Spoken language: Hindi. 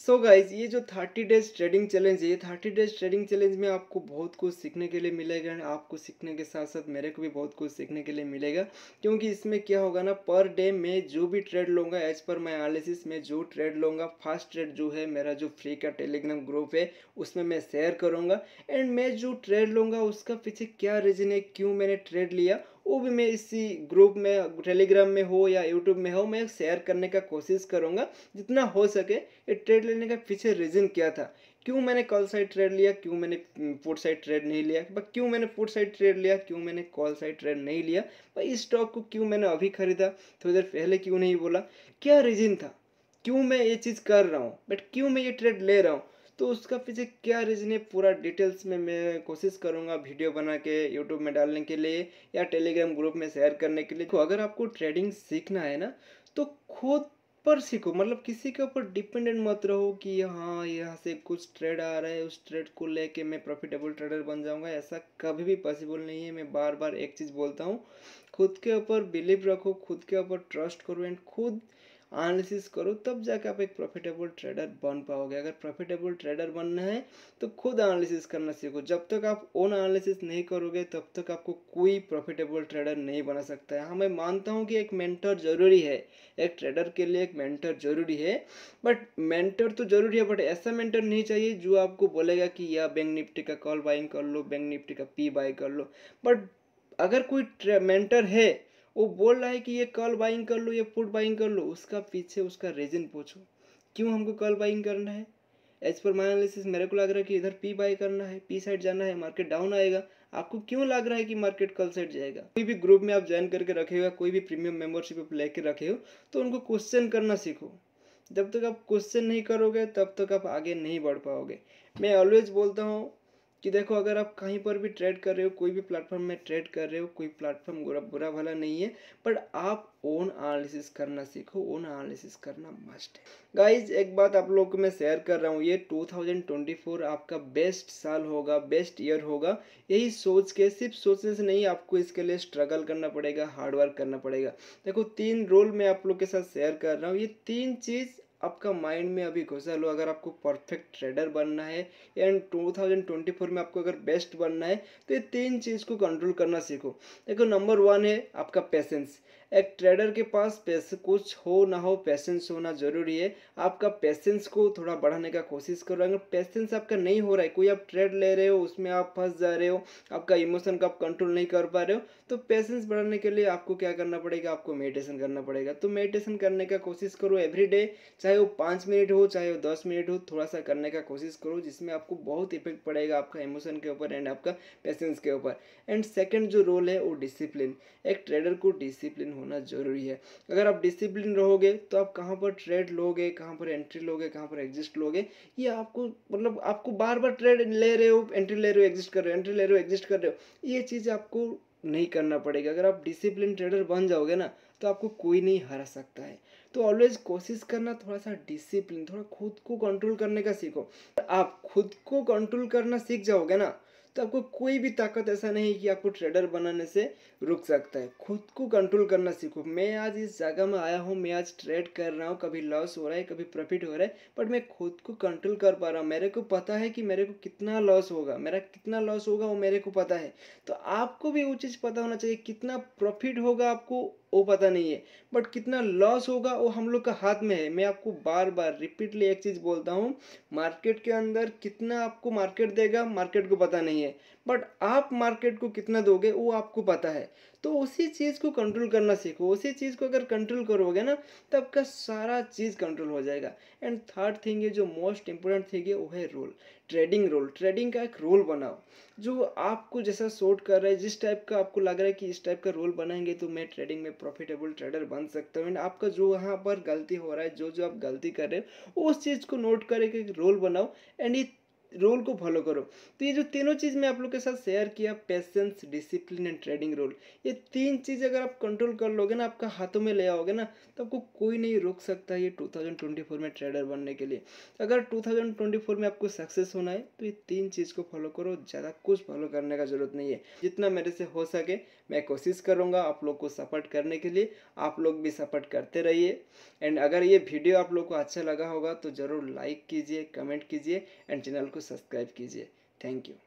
सो so गाइज ये जो थर्टी डेज ट्रेडिंग चैलेंज है ये थर्टी डेज ट्रेडिंग चैलेंज में आपको बहुत कुछ सीखने के लिए मिलेगा आपको सीखने के साथ साथ मेरे को भी बहुत कुछ सीखने के लिए मिलेगा क्योंकि इसमें क्या होगा ना पर डे मैं जो भी ट्रेड लूँगा एज पर माई एनालिसिस में जो ट्रेड लूँगा फर्स्ट ट्रेड जो है मेरा जो फ्री का टेलीग्राम ग्रुप है उसमें मैं शेयर करूँगा एंड मैं जो ट्रेड लूँगा उसका पीछे क्या रीज़न है क्यों मैंने ट्रेड लिया वो भी मैं इसी ग्रुप में टेलीग्राम में हो या यूट्यूब में हो मैं शेयर करने का कोशिश करूँगा जितना हो सके ये ट्रेड लेने का पीछे रीज़न क्या था क्यों मैंने कॉल साइड ट्रेड लिया क्यों मैंने फूड साइड ट्रेड नहीं लिया बट क्यों मैंने फूड साइड ट्रेड लिया क्यों मैंने कॉल साइड ट्रेड नहीं लिया पर इस स्टॉक को क्यों मैंने अभी खरीदा थोड़ी तो देर पहले क्यों नहीं बोला क्या रीज़न था क्यों मैं ये चीज़ कर रहा हूँ बट क्यों मैं ये ट्रेड ले रहा हूँ तो उसका पीछे क्या रीज़न है पूरा डिटेल्स में मैं कोशिश करूँगा वीडियो बना के यूट्यूब में डालने के लिए या टेलीग्राम ग्रुप में शेयर करने के लिए तो अगर आपको ट्रेडिंग सीखना है ना तो खुद पर सीखो मतलब किसी के ऊपर डिपेंडेंट मत रहो कि हाँ यहाँ से कुछ ट्रेड आ रहा है उस ट्रेड को लेके मैं प्रॉफिटेबल ट्रेडर बन जाऊँगा ऐसा कभी भी पॉसिबल नहीं है मैं बार बार एक चीज़ बोलता हूँ खुद के ऊपर बिलीव रखो खुद के ऊपर ट्रस्ट करो एंड खुद एनालिसिस करो तब जाके आप एक प्रॉफिटेबल ट्रेडर बन पाओगे अगर प्रॉफिटेबल ट्रेडर बनना है तो खुद एनालिसिस करना सीखो जब तक आप ओन एनालिसिस नहीं करोगे तब तक आपको कोई प्रॉफिटेबल ट्रेडर नहीं बना सकता है हाँ मैं मानता हूँ कि एक मेंटर ज़रूरी है एक ट्रेडर के लिए एक मेंटर ज़रूरी है बट मेंटर तो ज़रूरी है बट ऐसा मेंटर नहीं चाहिए जो आपको बोलेगा कि यह बैंक निफ्टी का कॉल बाइंग कर लो बैंक निफ्टी का पी बाई कर लो बट अगर कोई मेंटर है वो बोल रहा है कि ये कल बाइंग कर लो ये पुट बाइंग कर लो उसका पीछे उसका रीजन पूछो क्यों हमको कल बाइंग करना है एज पर माई एनालिसिस मेरे को लग रहा है कि इधर पी बाई करना है पी साइड जाना है मार्केट डाउन आएगा आपको क्यों लग रहा है कि मार्केट कल साइड जाएगा कोई भी ग्रुप में आप ज्वाइन करके रखे हो कोई भी प्रीमियम मेंबरशिप आप लेके रखे हो तो उनको क्वेश्चन करना सीखो जब तक आप क्वेश्चन नहीं करोगे तब तक आप आगे नहीं बढ़ पाओगे मैं ऑलवेज बोलता हूँ कि देखो अगर आप कहीं पर भी ट्रेड कर रहे हो कोई भी प्लेटफॉर्म में ट्रेड कर रहे हो कोई प्लेटफॉर्म बुरा बुरा भला नहीं है बट आप ओन एनालिसिस करना सीखो ओन एनालिसिस करना मस्ट है गाइज एक बात आप लोगों को मैं शेयर कर रहा हूँ ये 2024 आपका बेस्ट साल होगा बेस्ट ईयर होगा यही सोच के सिर्फ सोचने से नहीं आपको इसके लिए स्ट्रगल करना पड़ेगा हार्डवर्क करना पड़ेगा देखो तीन रोल मैं आप लोग के साथ शेयर कर रहा हूँ ये तीन चीज़ आपका माइंड में अभी घुसा लो अगर आपको परफेक्ट ट्रेडर बनना है एंड 2024 में आपको अगर बेस्ट बनना है तो ये तीन चीज़ को कंट्रोल करना सीखो देखो नंबर वन है आपका पेशेंस एक ट्रेडर के पास पैसे कुछ हो ना हो पेशेंस होना ज़रूरी है आपका पेशेंस को थोड़ा बढ़ाने का कोशिश करो अगर पेशेंस आपका नहीं हो रहा है कोई आप ट्रेड ले रहे हो उसमें आप फंस जा रहे हो आपका इमोशन का आप कंट्रोल नहीं कर पा रहे हो तो पेशेंस बढ़ाने के लिए आपको क्या करना पड़ेगा आपको मेडिटेशन करना पड़ेगा तो मेडिटेशन करने का कोशिश करो एवरी चाहे वो पाँच मिनट हो चाहे वो दस मिनट हो थोड़ा सा करने का कोशिश करो जिसमें आपको बहुत इफेक्ट पड़ेगा आपका इमोशन के ऊपर एंड आपका पेशेंस के ऊपर एंड सेकेंड जो रोल है वो डिसिप्लिन एक ट्रेडर को डिसिप्लिन होना जरूरी है अगर आप डिसिप्लिन रहोगे तो आप कहाँ पर ट्रेड लोगे कहाँ पर एंट्री लोगे कहाँ पर एग्जिस्ट लोगे ये आपको मतलब आपको बार बार ट्रेड ले रहे हो एंट्री ले रहे हो एग्जिस्ट कर रहे हो एंट्री ले रहे हो एग्जिस्ट कर रहे हो ये चीज़ आपको नहीं करना पड़ेगा अगर आप डिसिप्लिन ट्रेडर बन जाओगे ना तो आपको कोई नहीं हरा सकता है तो ऑलवेज कोशिश करना थोड़ा सा डिसिप्लिन थोड़ा खुद को कंट्रोल करने का सीखो आप खुद को कंट्रोल करना सीख जाओगे ना तो आपको कोई भी ताकत ऐसा नहीं कि आपको ट्रेडर बनाने से रुक सकता है खुद को कंट्रोल करना सीखो मैं आज इस जगह में आया हूँ मैं आज ट्रेड कर रहा हूँ कभी लॉस हो रहा है कभी प्रॉफिट हो रहा है बट मैं खुद को कंट्रोल कर पा रहा हूँ मेरे को पता है कि मेरे को कितना लॉस होगा मेरा कितना लॉस होगा वो मेरे को पता है तो आपको भी वो चीज़ पता होना चाहिए कितना प्रॉफिट होगा आपको वो पता नहीं है बट कितना लॉस होगा वो हम लोग का हाथ में है मैं आपको बार बार रिपीटली एक चीज़ बोलता हूँ मार्केट के अंदर कितना आपको मार्केट देगा मार्केट को पता नहीं है बट आप मार्केट को कितना दोगे वो आपको पता है तो उसी चीज़ को कंट्रोल करना सीखो उसी चीज़ को अगर कंट्रोल करोगे ना तब आपका सारा चीज़ कंट्रोल हो जाएगा एंड थर्ड थिंग है जो मोस्ट इंपॉर्टेंट थिंग है वो है रोल ट्रेडिंग रोल ट्रेडिंग का एक रोल बनाओ जो आपको जैसा शोट कर रहा है जिस टाइप का आपको लग रहा है कि इस टाइप का रोल बनाएंगे तो मैं ट्रेडिंग में प्रॉफिटेबल ट्रेडर बन सकता हूँ एंड आपका जो वहाँ पर गलती हो रहा है जो जो आप गलती कर रहे हो उस चीज़ को नोट करके एक रोल बनाओ एंड ये रोल को फॉलो करो तो ये जो तीनों चीज़ मैं आप लोग के साथ शेयर किया patience discipline and trading role ये तीन चीज़ अगर आप कंट्रोल कर लोगे ना आपका हाथों में ले आओगे ना तो आपको कोई नहीं रोक सकता ये 2024 में ट्रेडर बनने के लिए तो अगर 2024 में आपको सक्सेस होना है तो ये तीन चीज़ को फॉलो करो ज़्यादा कुछ फॉलो करने का ज़रूरत नहीं है जितना मेरे से हो सके मैं कोशिश करूँगा आप लोग को सपोर्ट करने के लिए आप लोग भी सपोर्ट करते रहिए एंड अगर ये वीडियो आप लोग को अच्छा लगा होगा तो ज़रूर लाइक कीजिए कमेंट कीजिए एंड चैनल को सब्सक्राइब कीजिए थैंक यू